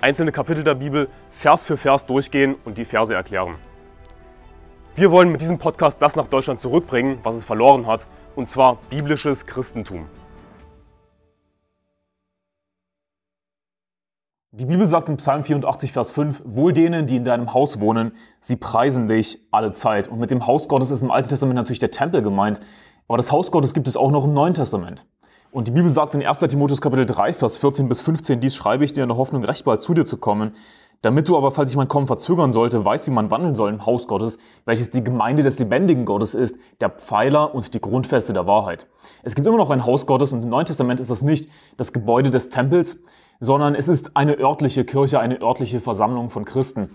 einzelne Kapitel der Bibel Vers für Vers durchgehen und die Verse erklären. Wir wollen mit diesem Podcast das nach Deutschland zurückbringen, was es verloren hat, und zwar biblisches Christentum. Die Bibel sagt in Psalm 84, Vers 5, Wohl denen, die in deinem Haus wohnen, sie preisen dich alle Zeit. Und mit dem Haus Gottes ist im Alten Testament natürlich der Tempel gemeint, aber das Haus Gottes gibt es auch noch im Neuen Testament. Und die Bibel sagt in 1. Timotheus Kapitel 3, Vers 14 bis 15, dies schreibe ich dir in der Hoffnung, recht bald zu dir zu kommen, damit du aber, falls ich mein Kommen verzögern sollte, weißt, wie man wandeln soll im Haus Gottes, welches die Gemeinde des lebendigen Gottes ist, der Pfeiler und die Grundfeste der Wahrheit. Es gibt immer noch ein Haus Gottes und im Neuen Testament ist das nicht das Gebäude des Tempels, sondern es ist eine örtliche Kirche, eine örtliche Versammlung von Christen.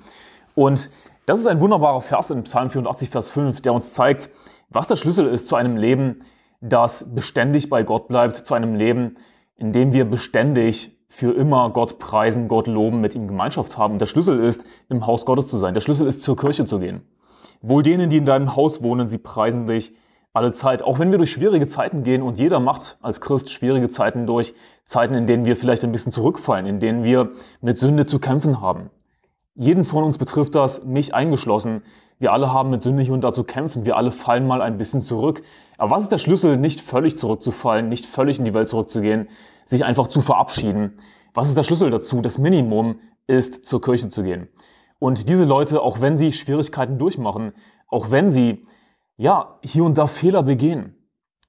Und das ist ein wunderbarer Vers in Psalm 84, Vers 5, der uns zeigt, was der Schlüssel ist zu einem Leben, das beständig bei Gott bleibt, zu einem Leben, in dem wir beständig für immer Gott preisen, Gott loben, mit ihm Gemeinschaft haben. Und der Schlüssel ist, im Haus Gottes zu sein. Der Schlüssel ist, zur Kirche zu gehen. Wohl denen, die in deinem Haus wohnen, sie preisen dich alle Zeit. Auch wenn wir durch schwierige Zeiten gehen und jeder macht als Christ schwierige Zeiten durch, Zeiten, in denen wir vielleicht ein bisschen zurückfallen, in denen wir mit Sünde zu kämpfen haben. Jeden von uns betrifft das, mich eingeschlossen. Wir alle haben mit Sünde hier und da zu kämpfen. Wir alle fallen mal ein bisschen zurück. Aber was ist der Schlüssel, nicht völlig zurückzufallen, nicht völlig in die Welt zurückzugehen, sich einfach zu verabschieden? Was ist der Schlüssel dazu? Das Minimum ist, zur Kirche zu gehen. Und diese Leute, auch wenn sie Schwierigkeiten durchmachen, auch wenn sie, ja, hier und da Fehler begehen,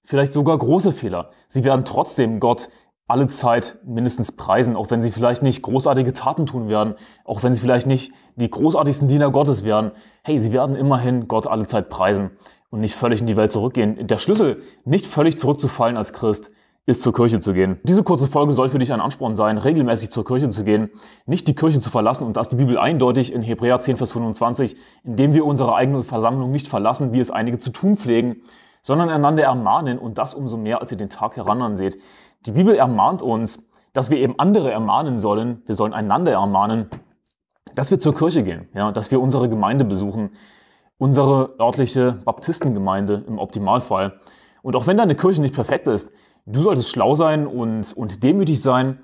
vielleicht sogar große Fehler, sie werden trotzdem Gott alle Zeit mindestens preisen, auch wenn sie vielleicht nicht großartige Taten tun werden, auch wenn sie vielleicht nicht die großartigsten Diener Gottes werden. Hey, sie werden immerhin Gott alle Zeit preisen und nicht völlig in die Welt zurückgehen. Der Schlüssel, nicht völlig zurückzufallen als Christ, ist zur Kirche zu gehen. Diese kurze Folge soll für dich ein Ansporn sein, regelmäßig zur Kirche zu gehen, nicht die Kirche zu verlassen und das die Bibel eindeutig in Hebräer 10, Vers 25, indem wir unsere eigene Versammlung nicht verlassen, wie es einige zu tun pflegen, sondern einander ermahnen und das umso mehr, als ihr den Tag herananseht. Die Bibel ermahnt uns, dass wir eben andere ermahnen sollen, wir sollen einander ermahnen, dass wir zur Kirche gehen, ja, dass wir unsere Gemeinde besuchen, unsere örtliche Baptistengemeinde im Optimalfall. Und auch wenn deine Kirche nicht perfekt ist, du solltest schlau sein und, und demütig sein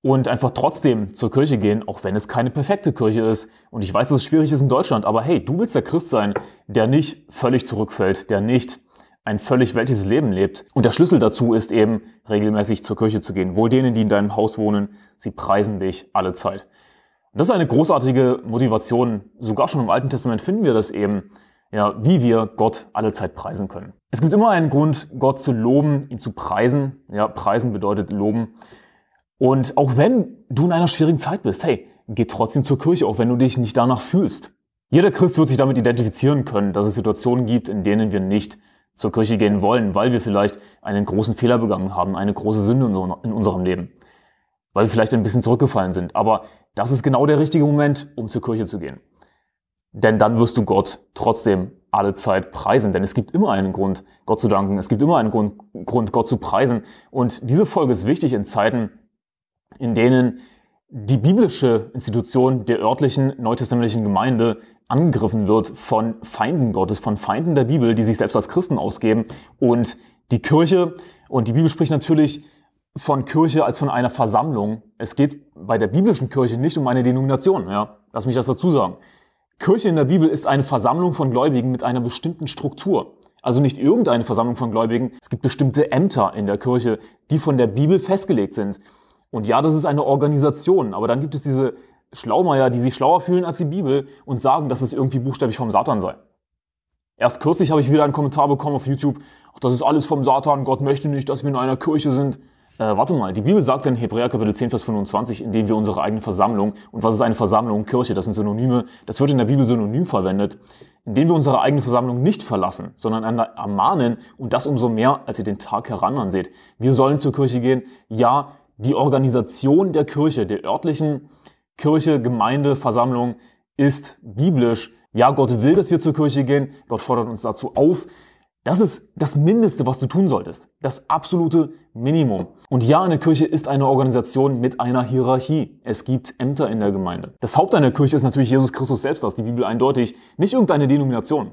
und einfach trotzdem zur Kirche gehen, auch wenn es keine perfekte Kirche ist. Und ich weiß, dass es schwierig ist in Deutschland, aber hey, du willst der Christ sein, der nicht völlig zurückfällt, der nicht ein völlig weltliches Leben lebt. Und der Schlüssel dazu ist eben, regelmäßig zur Kirche zu gehen. Wohl denen, die in deinem Haus wohnen, sie preisen dich alle Zeit. das ist eine großartige Motivation. Sogar schon im Alten Testament finden wir das eben, ja, wie wir Gott alle Zeit preisen können. Es gibt immer einen Grund, Gott zu loben, ihn zu preisen. Ja, preisen bedeutet loben. Und auch wenn du in einer schwierigen Zeit bist, hey, geh trotzdem zur Kirche, auch wenn du dich nicht danach fühlst. Jeder Christ wird sich damit identifizieren können, dass es Situationen gibt, in denen wir nicht zur Kirche gehen wollen, weil wir vielleicht einen großen Fehler begangen haben, eine große Sünde in unserem Leben, weil wir vielleicht ein bisschen zurückgefallen sind. Aber das ist genau der richtige Moment, um zur Kirche zu gehen. Denn dann wirst du Gott trotzdem alle Zeit preisen, denn es gibt immer einen Grund, Gott zu danken, es gibt immer einen Grund, Gott zu preisen. Und diese Folge ist wichtig in Zeiten, in denen die biblische Institution der örtlichen neutestamentlichen Gemeinde angegriffen wird von Feinden Gottes, von Feinden der Bibel, die sich selbst als Christen ausgeben. Und die Kirche, und die Bibel spricht natürlich von Kirche als von einer Versammlung. Es geht bei der biblischen Kirche nicht um eine Denomination. Ja? Lass mich das dazu sagen. Kirche in der Bibel ist eine Versammlung von Gläubigen mit einer bestimmten Struktur. Also nicht irgendeine Versammlung von Gläubigen. Es gibt bestimmte Ämter in der Kirche, die von der Bibel festgelegt sind. Und ja, das ist eine Organisation, aber dann gibt es diese Schlaumeier, die sich schlauer fühlen als die Bibel und sagen, dass es irgendwie buchstäblich vom Satan sei. Erst kürzlich habe ich wieder einen Kommentar bekommen auf YouTube, ach, das ist alles vom Satan, Gott möchte nicht, dass wir in einer Kirche sind. Äh, warte mal, die Bibel sagt in Hebräer Kapitel 10, Vers 25, indem wir unsere eigene Versammlung, und was ist eine Versammlung? Kirche, das sind Synonyme, das wird in der Bibel synonym verwendet, indem wir unsere eigene Versammlung nicht verlassen, sondern einander ermahnen und das umso mehr, als ihr den Tag heranan seht. Wir sollen zur Kirche gehen, ja, die Organisation der Kirche, der örtlichen Kirche, Gemeinde, Versammlung ist biblisch. Ja, Gott will, dass wir zur Kirche gehen. Gott fordert uns dazu auf. Das ist das Mindeste, was du tun solltest. Das absolute Minimum. Und ja, eine Kirche ist eine Organisation mit einer Hierarchie. Es gibt Ämter in der Gemeinde. Das Haupt einer Kirche ist natürlich Jesus Christus selbst, das ist die Bibel eindeutig. Nicht irgendeine Denomination.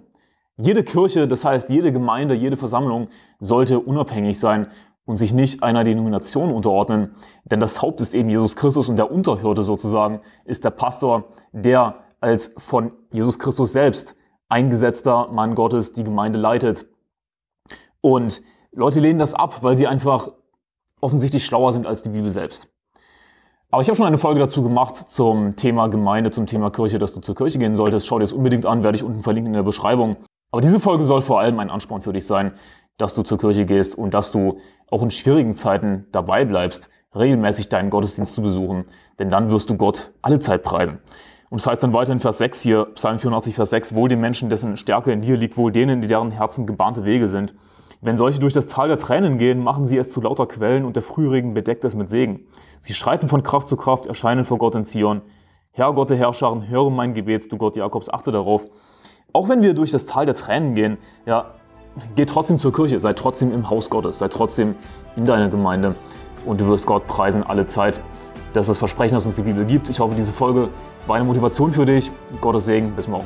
Jede Kirche, das heißt jede Gemeinde, jede Versammlung sollte unabhängig sein und sich nicht einer Denomination unterordnen. Denn das Haupt ist eben Jesus Christus und der Unterhirte sozusagen ist der Pastor, der als von Jesus Christus selbst eingesetzter Mann Gottes die Gemeinde leitet. Und Leute lehnen das ab, weil sie einfach offensichtlich schlauer sind als die Bibel selbst. Aber ich habe schon eine Folge dazu gemacht zum Thema Gemeinde, zum Thema Kirche, dass du zur Kirche gehen solltest. Schau dir das unbedingt an, werde ich unten verlinken in der Beschreibung. Aber diese Folge soll vor allem ein Ansporn für dich sein, dass du zur Kirche gehst und dass du auch in schwierigen Zeiten dabei bleibst, regelmäßig deinen Gottesdienst zu besuchen, denn dann wirst du Gott alle Zeit preisen. Und das heißt dann weiter in Vers 6 hier, Psalm 84, Vers 6, wohl den Menschen, dessen Stärke in dir liegt, wohl denen, die deren Herzen gebahnte Wege sind. Wenn solche durch das Tal der Tränen gehen, machen sie es zu lauter Quellen und der Frühregen bedeckt es mit Segen. Sie schreiten von Kraft zu Kraft, erscheinen vor Gott in Zion. Herr Gott der Herrscharen, höre mein Gebet, du Gott Jakobs, achte darauf. Auch wenn wir durch das Tal der Tränen gehen, ja, Geh trotzdem zur Kirche, sei trotzdem im Haus Gottes, sei trotzdem in deiner Gemeinde und du wirst Gott preisen alle Zeit. Das ist das Versprechen, das uns die Bibel gibt. Ich hoffe, diese Folge war eine Motivation für dich. Gottes Segen, bis morgen.